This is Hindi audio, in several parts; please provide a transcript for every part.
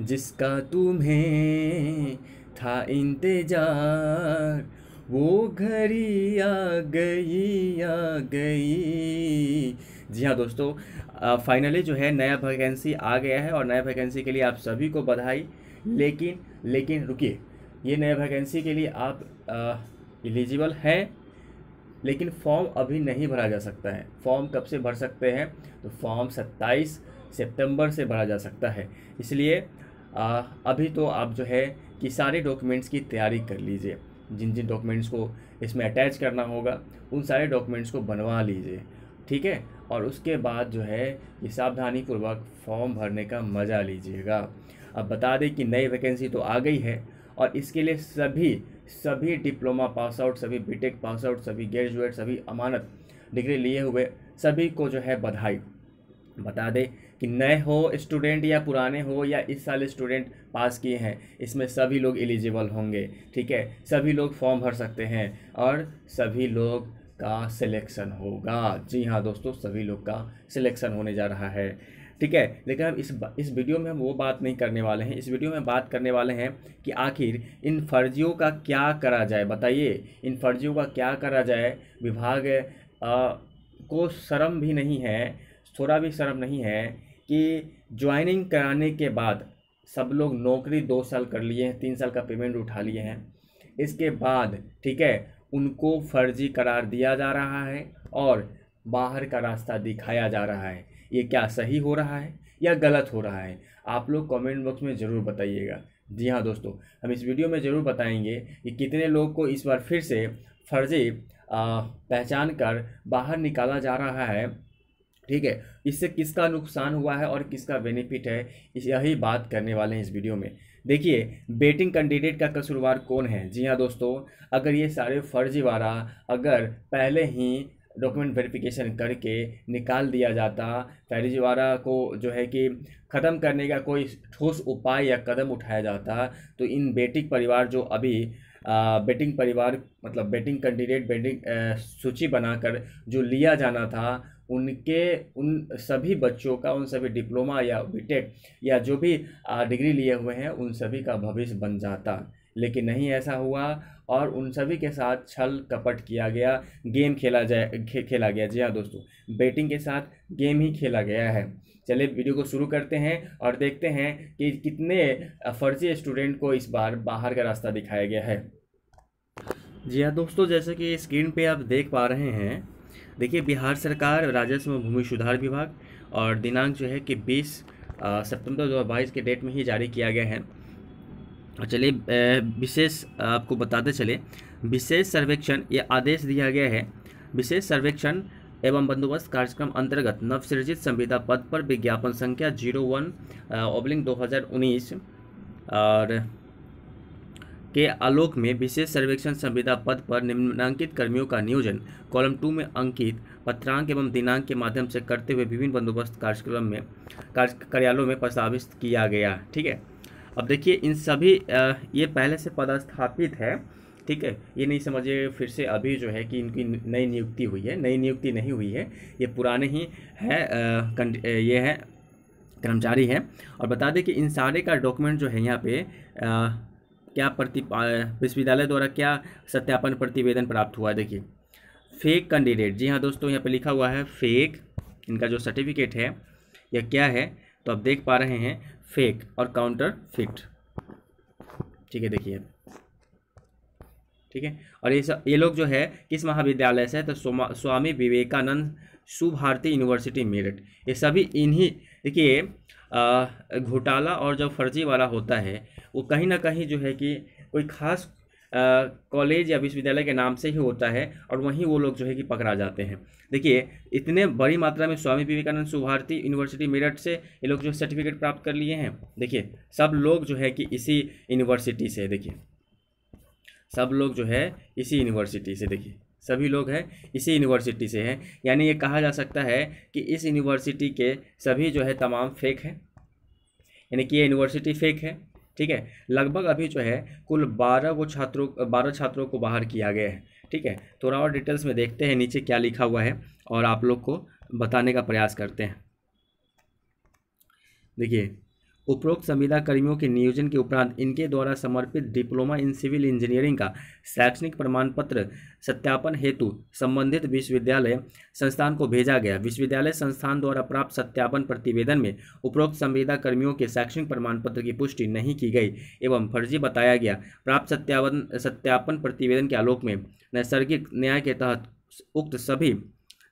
जिसका तुम्हें था इंतजार वो घड़ी आ गई आ गई जी हाँ दोस्तों फाइनली जो है नया वैकेंसी आ गया है और नया वैकेंसी के लिए आप सभी को बधाई लेकिन लेकिन रुकिए ये नया वैकेंसी के लिए आप एलिजिबल हैं लेकिन फॉर्म अभी नहीं भरा जा सकता है फॉर्म कब से भर सकते हैं तो फॉर्म 27 सितंबर से भरा जा सकता है इसलिए आ, अभी तो आप जो है कि सारे डॉक्यूमेंट्स की तैयारी कर लीजिए जिन जिन डॉक्यूमेंट्स को इसमें अटैच करना होगा उन सारे डॉक्यूमेंट्स को बनवा लीजिए ठीक है और उसके बाद जो है ये सावधानीपूर्वक फॉर्म भरने का मज़ा लीजिएगा अब बता दें कि नई वैकेंसी तो आ गई है और इसके लिए सभी सभी डिप्लोमा पास आउट सभी बीटेक पास आउट सभी ग्रेजुएट सभी अमानत डिग्री लिए हुए सभी को जो है बधाई बता दें कि नए हो स्टूडेंट या पुराने हो या इस साल स्टूडेंट पास किए हैं इसमें सभी लोग एलिजिबल होंगे ठीक है सभी लोग फॉर्म भर सकते हैं और सभी लोग का सिलेक्शन होगा जी हाँ दोस्तों सभी लोग का सिलेक्शन होने जा रहा है ठीक है लेकिन अब इस इस वीडियो में हम वो बात नहीं करने वाले हैं इस वीडियो में बात करने वाले हैं कि आखिर इन फर्जियों का क्या करा जाए बताइए इन फर्जियों का क्या करा जाए विभाग आ, को शर्म भी नहीं है थोड़ा भी शर्म नहीं है कि ज्वाइनिंग कराने के बाद सब लोग नौकरी दो साल कर लिए हैं तीन साल का पेमेंट उठा लिए हैं इसके बाद ठीक है उनको फर्जी करार दिया जा रहा है और बाहर का रास्ता दिखाया जा रहा है ये क्या सही हो रहा है या गलत हो रहा है आप लोग कमेंट बॉक्स में ज़रूर बताइएगा जी हाँ दोस्तों हम इस वीडियो में ज़रूर बताएंगे कि कितने लोग को इस बार फिर से फर्जी पहचान कर बाहर निकाला जा रहा है ठीक है इससे किसका नुकसान हुआ है और किसका बेनिफिट है इस यही बात करने वाले हैं इस वीडियो में देखिए बेटिंग कैंडिडेट का कसूरवार कौन है जी हाँ दोस्तों अगर ये सारे फर्जीवाड़ा अगर पहले ही डॉक्यूमेंट वेरिफिकेशन करके निकाल दिया जाता फैरिजवारा को जो है कि ख़त्म करने का कोई ठोस उपाय या कदम उठाया जाता तो इन बेटिक परिवार जो अभी आ, बेटिंग परिवार मतलब बेटिंग कैंडिडेट बेटिंग सूची बनाकर जो लिया जाना था उनके उन सभी बच्चों का उन सभी डिप्लोमा या बीटेक या जो भी डिग्री लिए हुए हैं उन सभी का भविष्य बन जाता लेकिन नहीं ऐसा हुआ और उन सभी के साथ छल कपट किया गया गेम खेला जाए खे, खेला गया जी हाँ दोस्तों बेटिंग के साथ गेम ही खेला गया है चलिए वीडियो को शुरू करते हैं और देखते हैं कि कितने फर्जी स्टूडेंट को इस बार बाहर का रास्ता दिखाया गया है जी हाँ दोस्तों जैसे कि स्क्रीन पे आप देख पा रहे हैं देखिए बिहार सरकार राजस्व भूमि सुधार विभाग और दिनांक जो है कि बीस सितंबर दो हज़ार के डेट में ही जारी किया गया है और चलिए विशेष आपको बताते चले विशेष सर्वेक्षण ये आदेश दिया गया है विशेष सर्वेक्षण एवं बंदोबस्त कार्यक्रम अंतर्गत नवसृजित संविदा पद पर विज्ञापन संख्या जीरो वन ओबलिंग दो और के आलोक में विशेष सर्वेक्षण संविदा पद पर निम्नांकित कर्मियों का नियोजन कॉलम टू में अंकित पत्रांक एवं दिनांक के माध्यम से करते हुए विभिन्न बंदोबस्त कार्यक्रम में कार्यालयों में प्रस्तावित किया गया ठीक है अब देखिए इन सभी ये पहले से पदस्थापित है ठीक है ये नहीं समझिए फिर से अभी जो है कि इनकी नई नियुक्ति हुई है नई नियुक्ति नहीं हुई है ये पुराने ही है आ, ये है कर्मचारी है और बता दें कि इन सारे का डॉक्यूमेंट जो है यहाँ पे आ, क्या प्रति विश्वविद्यालय द्वारा क्या सत्यापन प्रतिवेदन प्राप्त हुआ है देखिए फेक कैंडिडेट जी हाँ दोस्तों यहाँ पे लिखा हुआ है फेक इनका जो सर्टिफिकेट है या क्या है तो आप देख पा रहे हैं फेक और काउंटर फिट ठीक है देखिए ठीक है और ये सब ये लोग जो है किस महाविद्यालय से तो स्वामी विवेकानंद सुभारती यूनिवर्सिटी मेरठ ये सभी इन्हीं देखिए घोटाला और जो फर्जी वाला होता है वो कहीं ना कहीं जो है कि कोई खास कॉलेज या विश्वविद्यालय के नाम से ही होता है और वहीं वो लोग जो है कि पकड़ा जाते हैं देखिए इतने बड़ी मात्रा में स्वामी विवेकानंद सुभारती यूनिवर्सिटी मेरठ से ये लोग जो सर्टिफिकेट प्राप्त कर लिए हैं देखिए सब लोग जो है कि इसी यूनिवर्सिटी से देखिए सब लोग जो है इसी यूनिवर्सिटी से देखिए सभी लोग हैं इसी यूनिवर्सिटी से हैं यानी ये कहा जा सकता है कि इस यूनिवर्सिटी के सभी जो है तमाम फेक हैं यानी कि ये यूनिवर्सिटी फेक है ठीक है लगभग अभी जो है कुल बारह वो छात्रों बारह छात्रों को बाहर किया गया है ठीक है थोड़ा और डिटेल्स में देखते हैं नीचे क्या लिखा हुआ है और आप लोग को बताने का प्रयास करते हैं देखिए उपरोक्त संविदा कर्मियों के नियोजन के उपरांत इनके द्वारा समर्पित डिप्लोमा इन सिविल इंजीनियरिंग का शैक्षणिक प्रमाण पत्र सत्यापन हेतु संबंधित विश्वविद्यालय संस्थान को भेजा गया विश्वविद्यालय संस्थान द्वारा प्राप्त सत्यापन प्रतिवेदन में उपरोक्त संविदा कर्मियों के शैक्षणिक प्रमाण पत्र की पुष्टि नहीं की गई एवं फर्जी बताया गया प्राप्त सत्यापन सत्यापन प्रतिवेदन के आलोक में नैसर्गिक न्याय के तहत उक्त सभी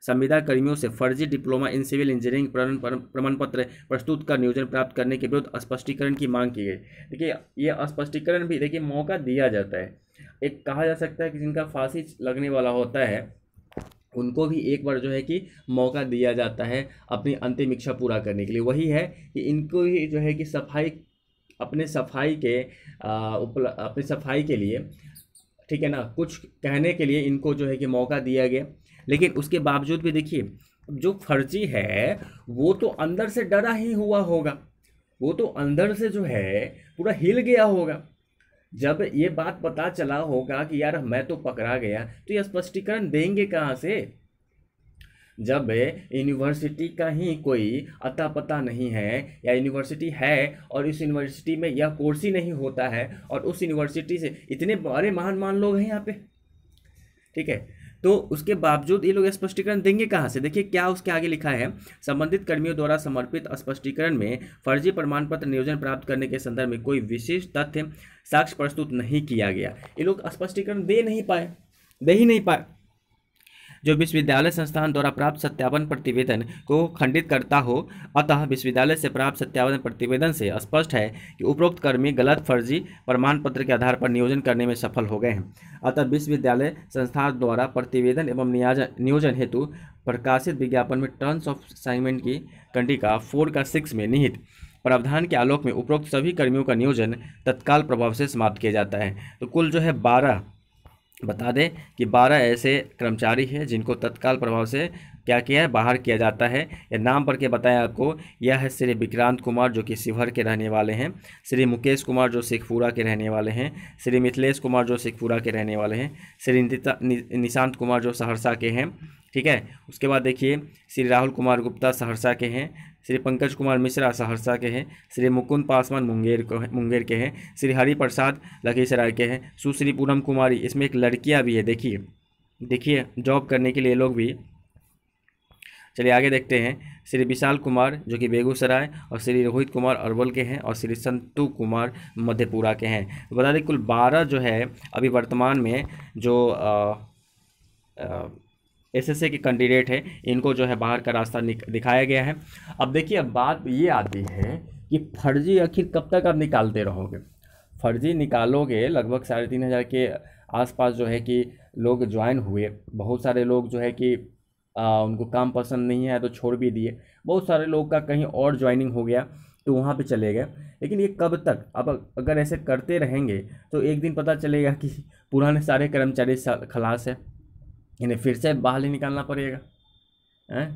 संविदा कर्मियों से फर्जी डिप्लोमा इन सिविल इंजीनियरिंग प्रमाण पत्र प्रस्तुत कर नियोजन प्राप्त करने के विरुद्ध स्पष्टीकरण की मांग की गई देखिए ये स्पष्टीकरण भी देखिए मौका दिया जाता है एक कहा जा सकता है कि जिनका फांसी लगने वाला होता है उनको भी एक बार जो है कि मौका दिया जाता है अपनी अंतिम इच्छा पूरा करने के लिए वही है कि इनको भी जो है कि सफाई अपने सफाई के उपलब्ध अपनी सफाई के लिए ठीक है ना कुछ कहने के लिए इनको जो है कि मौका दिया गया लेकिन उसके बावजूद भी देखिए जो फर्जी है वो तो अंदर से डरा ही हुआ होगा वो तो अंदर से जो है पूरा हिल गया होगा जब ये बात पता चला होगा कि यार मैं तो पकड़ा गया तो ये स्पष्टीकरण देंगे कहाँ से जब यूनिवर्सिटी का ही कोई अता पता नहीं है या यूनिवर्सिटी है और इस यूनिवर्सिटी में यह कोर्स ही नहीं होता है और उस यूनिवर्सिटी से इतने बड़े महान महान लोग हैं यहाँ पे ठीक है तो उसके बावजूद ये लोग स्पष्टीकरण देंगे कहाँ से देखिए क्या उसके आगे लिखा है संबंधित कर्मियों द्वारा समर्पित स्पष्टीकरण में फर्जी प्रमाण पत्र नियोजन प्राप्त करने के संदर्भ में कोई विशेष तथ्य साक्ष्य प्रस्तुत नहीं किया गया ये लोग स्पष्टीकरण दे नहीं पाए दे ही नहीं पाए जो विश्वविद्यालय संस्थान द्वारा प्राप्त सत्यापन प्रतिवेदन को खंडित करता हो अतः विश्वविद्यालय से प्राप्त सत्यापन प्रतिवेदन से स्पष्ट है कि उपरोक्त कर्मी गलत फर्जी प्रमाण पत्र के आधार पर नियोजन करने में सफल हो गए हैं अतः विश्वविद्यालय संस्थान द्वारा प्रतिवेदन एवं नियोजन हेतु प्रकाशित विज्ञापन में टर्म्स ऑफ असाइनमेंट की कंडिका फोर का सिक्स में निहित प्रावधान के आलोक में उपरोक्त सभी कर्मियों का नियोजन तत्काल प्रभाव से समाप्त किया जाता है तो कुल जो है बारह बता दें कि बारह ऐसे कर्मचारी हैं जिनको तत्काल प्रभाव से क्या किया है बाहर किया जाता है या नाम पढ़ के बताएं आपको यह है श्री विक्रांत कुमार जो कि शिवहर के रहने वाले हैं श्री मुकेश कुमार जो शेखपुरा के रहने वाले हैं श्री मिथिलेश कुमार जो शेखपुरा के रहने वाले हैं श्री निशांत कुमार जो सहरसा के हैं ठीक है उसके बाद देखिए श्री राहुल कुमार गुप्ता सहरसा के हैं श्री पंकज कुमार मिश्रा सहरसा के हैं श्री मुकुंद पासवान मुंगेर को मुंगेर के हैं श्री हरि प्रसाद लखीसराय के हैं सुश्री पूनम कुमारी इसमें एक लड़कियाँ भी है देखिए देखिए जॉब करने के लिए लोग भी चलिए आगे देखते हैं श्री विशाल कुमार जो कि बेगूसराय और श्री रोहित कुमार अरवल के हैं और श्री संतु कुमार मधेपुरा के हैं बता दें कुल बारह जो है अभी वर्तमान में जो आ, आ, एसएससी के कैंडिडेट हैं इनको जो है बाहर का रास्ता दिखाया गया है अब देखिए अब बात ये आती है कि फर्जी आखिर कब तक आप निकालते रहोगे फर्जी निकालोगे लगभग साढ़े तीन हज़ार के आसपास जो है कि लोग ज्वाइन हुए बहुत सारे लोग जो है कि आ, उनको काम पसंद नहीं है तो छोड़ भी दिए बहुत सारे लोग का कहीं और ज्वाइनिंग हो गया तो वहाँ पे चले गए लेकिन ये कब तक अब अगर ऐसे करते रहेंगे तो एक दिन पता चलेगा कि पुराने सारे कर्मचारी खलास है इन्हें फिर से बाहर ही निकालना पड़ेगा हैं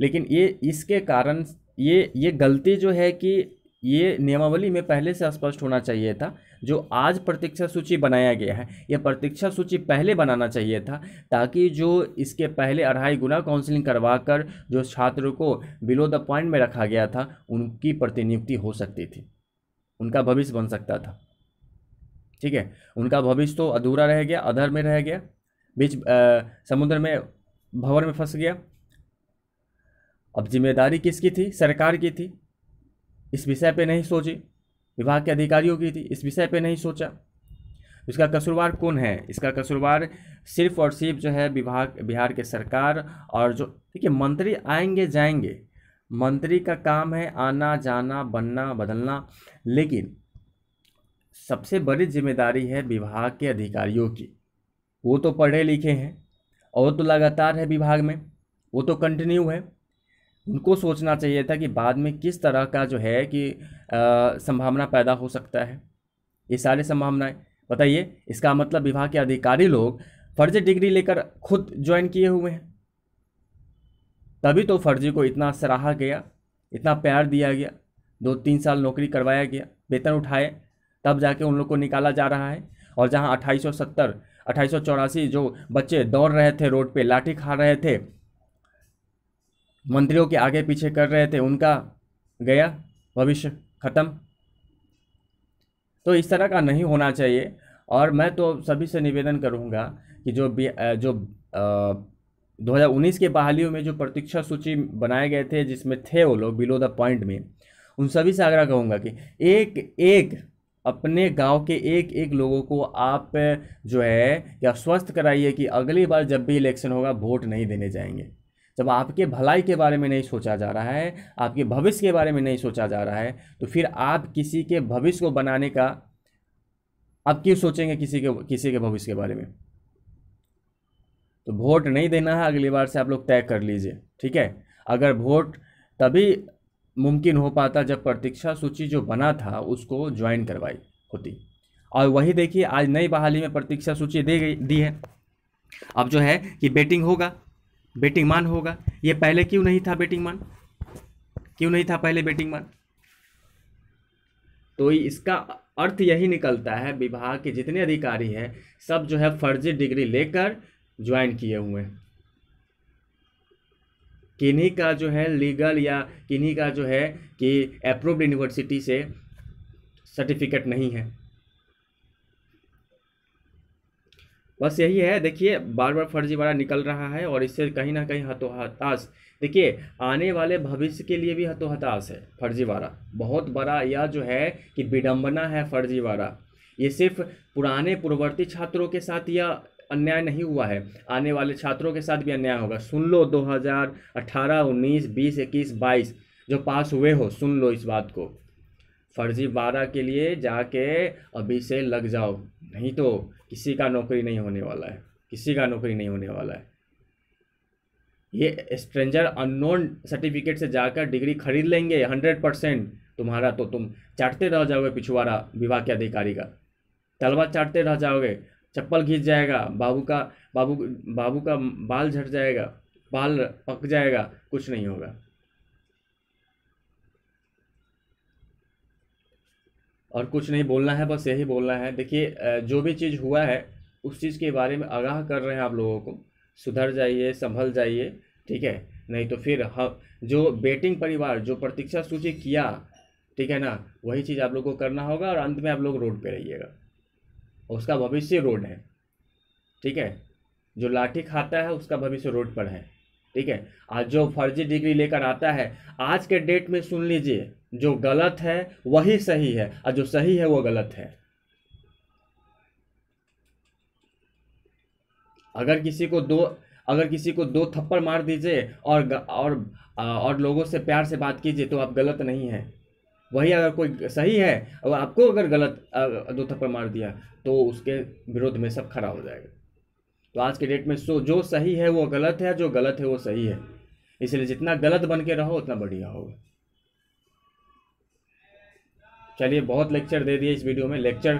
लेकिन ये इसके कारण ये ये गलती जो है कि ये नियमावली में पहले से स्पष्ट होना चाहिए था जो आज प्रतीक्षा सूची बनाया गया है यह प्रतीक्षा सूची पहले बनाना चाहिए था ताकि जो इसके पहले अढ़ाई गुना काउंसलिंग करवा कर जो छात्र को बिलो द पॉइंट में रखा गया था उनकी प्रतिनियुक्ति हो सकती थी उनका भविष्य बन सकता था ठीक है उनका भविष्य तो अधूरा रह गया अधर में रह गया बीच समुद्र में भंवर में फंस गया अब जिम्मेदारी किसकी थी सरकार की थी इस विषय पे नहीं सोची विभाग के अधिकारियों की थी इस विषय पे नहीं सोचा इसका कसूरवार कौन है इसका कसूरवार सिर्फ और सिर्फ जो है विभाग बिहार के सरकार और जो देखिए मंत्री आएंगे जाएंगे मंत्री का काम है आना जाना बनना बदलना लेकिन सबसे बड़ी जिम्मेदारी है विभाग के अधिकारियों की वो तो पढ़े लिखे हैं और तो लगातार है विभाग में वो तो कंटिन्यू है उनको सोचना चाहिए था कि बाद में किस तरह का जो है कि आ, संभावना पैदा हो सकता है ये सारे संभावनाएं बताइए इसका मतलब विभाग के अधिकारी लोग फर्जी डिग्री लेकर खुद ज्वाइन किए हुए हैं तभी तो फर्जी को इतना सराहा गया इतना प्यार दिया गया दो तीन साल नौकरी करवाया गया वेतन उठाए तब जाके उन लोग को निकाला जा रहा है और जहाँ अट्ठाईस अट्ठाईस जो बच्चे दौड़ रहे थे रोड पे लाठी खा रहे थे मंत्रियों के आगे पीछे कर रहे थे उनका गया भविष्य खत्म तो इस तरह का नहीं होना चाहिए और मैं तो सभी से निवेदन करूंगा कि जो जो दो 2019 के बहालियों में जो प्रतीक्षा सूची बनाए गए थे जिसमें थे वो लोग बिलो द पॉइंट में उन सभी से आग्रह कहूँगा कि एक एक अपने गांव के एक एक लोगों को आप जो है या स्वस्थ कराइए कि अगली बार जब भी इलेक्शन होगा वोट नहीं देने जाएंगे जब आपके भलाई के बारे में नहीं सोचा जा रहा है आपके भविष्य के बारे में नहीं सोचा जा रहा है तो फिर आप किसी के भविष्य को बनाने का आप क्यों सोचेंगे किसी के किसी के भविष्य के बारे में तो वोट नहीं देना है अगली बार से आप लोग तय कर लीजिए ठीक है अगर वोट तभी मुमकिन हो पाता जब प्रतीक्षा सूची जो बना था उसको ज्वाइन करवाई होती और वही देखिए आज नई बहाली में प्रतीक्षा सूची दे गई दी है अब जो है कि बेटिंग होगा बेटिंग मान होगा ये पहले क्यों नहीं था बेटिंग मान क्यों नहीं था पहले बेटिंग मान तो इसका अर्थ यही निकलता है विभाग के जितने अधिकारी हैं सब जो है फर्जी डिग्री लेकर ज्वाइन किए हुए हैं किन्हीं का जो है लीगल या किन्हीं का जो है कि अप्रूव्ड यूनिवर्सिटी से सर्टिफिकेट नहीं है बस यही है देखिए बार बार फर्जी फर्जीवाड़ा निकल रहा है और इससे कहीं ना कहीं हतोहताश देखिए आने वाले भविष्य के लिए भी हतोहताश है फर्जीवाड़ा बहुत बड़ा यह जो है कि विडम्बना है फर्जीवाड़ा ये सिर्फ पुराने पूर्ववर्ती छात्रों के साथ यह अन्याय नहीं हुआ है आने वाले छात्रों के साथ भी अन्याय होगा सुन लो 2018 19 20 21 22 जो पास हुए हो सुन लो इस बात को फर्जी बारह के लिए जाके अभी से लग जाओ नहीं तो किसी का नौकरी नहीं होने वाला है किसी का नौकरी नहीं होने वाला है ये स्ट्रेंजर अननोन सर्टिफिकेट से जाकर डिग्री खरीद लेंगे हंड्रेड परसेंट तुम्हारा तो तुम चाटते रह जाओगे पिछवाड़ा विभाग के अधिकारी का तलबा चाटते रह जाओगे चप्पल घिस जाएगा बाबू का बाबू बाबू का बाल झट जाएगा बाल पक जाएगा कुछ नहीं होगा और कुछ नहीं बोलना है बस यही बोलना है देखिए जो भी चीज़ हुआ है उस चीज़ के बारे में आगाह कर रहे हैं आप लोगों को सुधर जाइए संभल जाइए ठीक है नहीं तो फिर हम जो बेटिंग परिवार जो प्रतीक्षा सूची किया ठीक है ना वही चीज़ आप लोग को करना होगा और अंत में आप लोग रोड पे रहिएगा उसका भविष्य रोड है ठीक है जो लाठी खाता है उसका भविष्य रोड पर है ठीक है आज जो फर्जी डिग्री लेकर आता है आज के डेट में सुन लीजिए जो गलत है वही सही है और जो सही है वो गलत है अगर किसी को दो अगर किसी को दो थप्पड़ मार दीजिए और और और लोगों से प्यार से बात कीजिए तो आप गलत नहीं हैं वही अगर कोई सही है और आपको अगर गलत दो थप्पड़ मार दिया तो उसके विरोध में सब खड़ा हो जाएगा तो आज के डेट में सो जो सही है वो गलत है जो गलत है वो सही है इसलिए जितना गलत बन के रहो उतना बढ़िया होगा चलिए बहुत लेक्चर दे दिए इस वीडियो में लेक्चर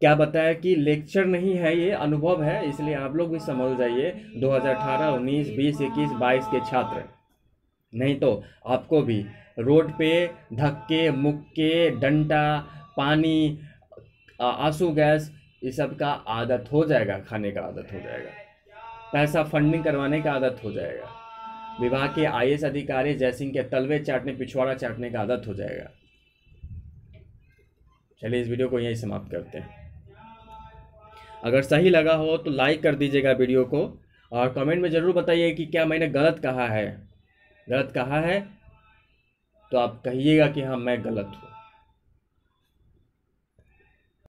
क्या बताया कि लेक्चर नहीं है ये अनुभव है इसलिए आप लोग भी समझ जाइए 2018, 19, 20, 21, 22 के छात्र नहीं तो आपको भी रोड पे धक्के मुक्के डंटा पानी आंसू गैस ये सब का आदत हो जाएगा खाने का आदत हो जाएगा पैसा फंडिंग करवाने का आदत हो जाएगा विभाग के आई अधिकारी जयसिंह के तलवे चाटने पिछवाड़ा चाटने का आदत हो जाएगा चलिए इस वीडियो को यहीं समाप्त करते हैं अगर सही लगा हो तो लाइक कर दीजिएगा वीडियो को और कमेंट में ज़रूर बताइए कि क्या मैंने गलत कहा है गलत कहा है तो आप कहिएगा कि हाँ मैं गलत हूँ